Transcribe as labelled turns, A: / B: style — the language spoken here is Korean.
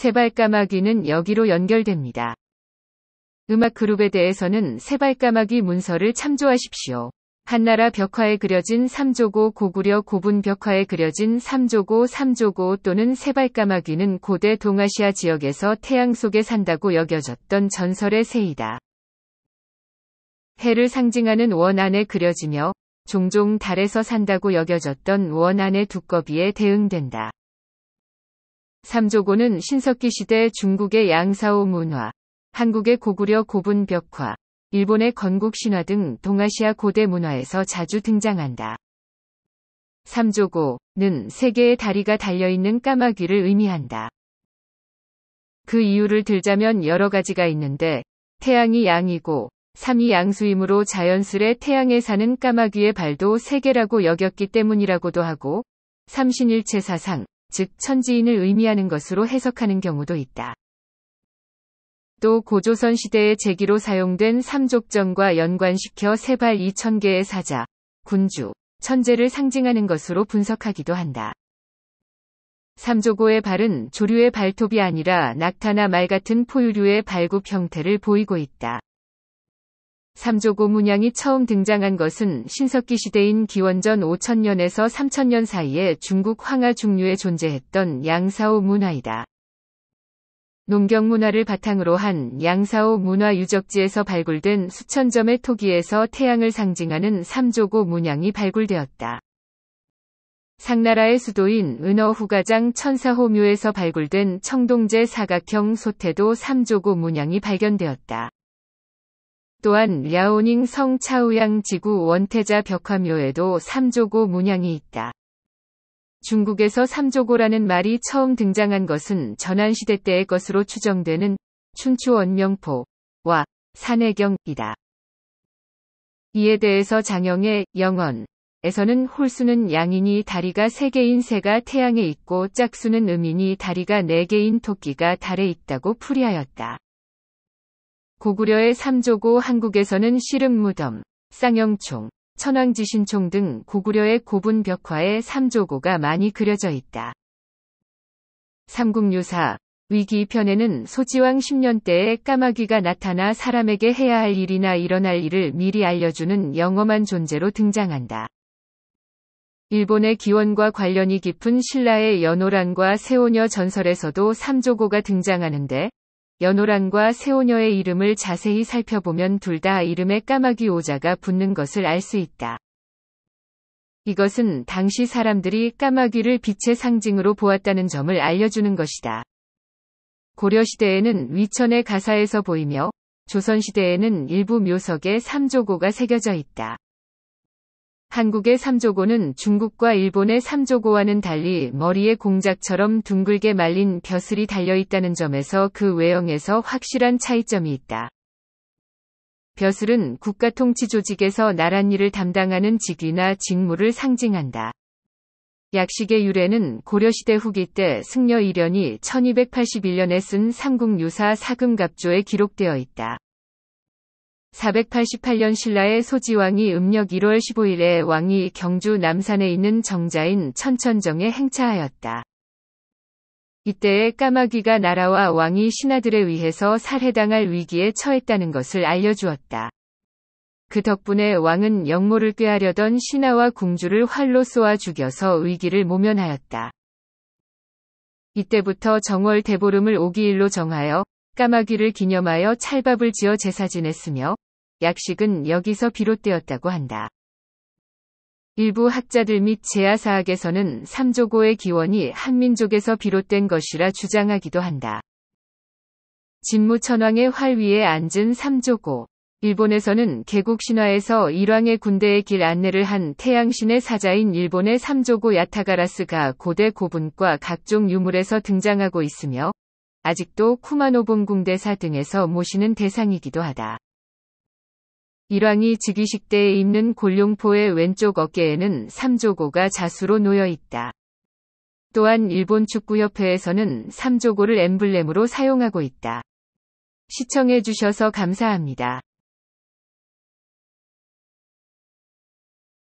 A: 세발까마귀는 여기로 연결됩니다. 음악 그룹에 대해서는 세발까마귀 문서를 참조하십시오. 한나라 벽화에 그려진 삼조고 고구려 고분 벽화에 그려진 삼조고 삼조고 또는 세발까마귀는 고대 동아시아 지역에서 태양 속에 산다고 여겨졌던 전설의 새이다. 해를 상징하는 원 안에 그려지며 종종 달에서 산다고 여겨졌던 원 안의 두꺼비에 대응된다. 삼조고는 신석기 시대 중국의 양사오 문화, 한국의 고구려 고분 벽화, 일본의 건국 신화 등 동아시아 고대 문화에서 자주 등장한다. 삼조고는 세계의 다리가 달려있는 까마귀를 의미한다. 그 이유를 들자면 여러 가지가 있는데 태양이 양이고 삼이 양수이므로 자연스레 태양에 사는 까마귀의 발도 세계라고 여겼기 때문이라고도 하고 삼신일체 사상 즉 천지인을 의미하는 것으로 해석하는 경우도 있다. 또 고조선 시대의 제기로 사용된 삼족전과 연관시켜 세 발 2천개의 사자, 군주, 천재를 상징하는 것으로 분석하기도 한다. 삼족고의 발은 조류의 발톱이 아니라 낙타나 말 같은 포유류의 발굽 형태를 보이고 있다. 삼조고 문양이 처음 등장한 것은 신석기 시대인 기원전 5000년에서 3000년 사이에 중국 황하 중류에 존재했던 양사오 문화이다. 농경 문화를 바탕으로 한 양사오 문화 유적지에서 발굴된 수천 점의 토기에서 태양을 상징하는 삼조고 문양이 발굴되었다. 상나라의 수도인 은어후가장 천사호묘에서 발굴된 청동제 사각형 소태도 삼조고 문양이 발견되었다. 또한 랴오닝 성 차우양 지구 원태자 벽화묘에도 삼조고 문양이 있다. 중국에서 삼조고라는 말이 처음 등장한 것은 전한시대 때의 것으로 추정되는 춘추 원명포와 산해경이다. 이에 대해서 장영의 영언에서는 홀수는 양이니 다리가 세 개인 새가 태양에 있고 짝수는 음이니 다리가 네 개인 토끼가 달에 있다고 풀이하였다. 고구려의 삼조고 한국에서는 시름무덤, 쌍영총, 천왕지신총 등 고구려의 고분 벽화에 삼조고가 많이 그려져 있다. 삼국유사 위기 편에는 소지왕 10년대에 까마귀가 나타나 사람에게 해야 할 일이나 일어날 일을 미리 알려주는 영험한 존재로 등장한다. 일본의 기원과 관련이 깊은 신라의 연호란과 세오녀 전설에서도 삼조고가 등장하는데 연호랑과새오녀의 이름을 자세히 살펴보면 둘 다 이름에 까마귀 오자가 붙는 것을 알 수 있다. 이것은 당시 사람들이 까마귀를 빛의 상징으로 보았다는 점을 알려주는 것이다. 고려시대에는 위천의 가사에서 보이며 조선시대에는 일부 묘석에 삼조고가 새겨져 있다. 한국의 삼조고는 중국과 일본의 삼조고와는 달리 머리에 공작처럼 둥글게 말린 벼슬이 달려있다는 점에서 그 외형에서 확실한 차이점이 있다. 벼슬은 국가통치 조직에서 나란 일을 담당하는 직위나 직무를 상징한다. 약식의 유래는 고려시대 후기 때 승려 이련이 1281년에 쓴 삼국유사 사금갑조에 기록되어 있다. 488년 신라의 소지왕이 음력 1월 15일에 왕이 경주 남산에 있는 정자인 천천정에 행차하였다. 이때에 까마귀가 날아와 왕이 신하들에 의해서 살해당할 위기에 처했다는 것을 알려주었다. 그 덕분에 왕은 영모를 꾀하려던 신하와 궁주를 활로 쏘아 죽여서 위기를 모면하였다. 이때부터 정월 대보름을 오기일로 정하여 까마귀를 기념하여 찰밥을 지어 제사 지냈으며 약식은 여기서 비롯되었다고 한다. 일부 학자들 및 제아사학에서는 삼조고의 기원이 한민족에서 비롯된 것이라 주장하기도 한다. 진무천왕의 활 위에 앉은 삼조고. 일본에서는 개국 신화에서 일왕의 군대의 길 안내를 한 태양신의 사자인 일본의 삼조고 야타가라스가 고대 고분과 각종 유물에서 등장하고 있으며 아직도 쿠마노봉궁대사 등에서 모시는 대상이기도 하다. 일왕이 즉위식 때에 입는 골룡포의 왼쪽 어깨에는 삼조고가 자수로 놓여 있다. 또한 일본 축구협회에서는 삼조고를 엠블렘으로 사용하고 있다. 시청해주셔서 감사합니다.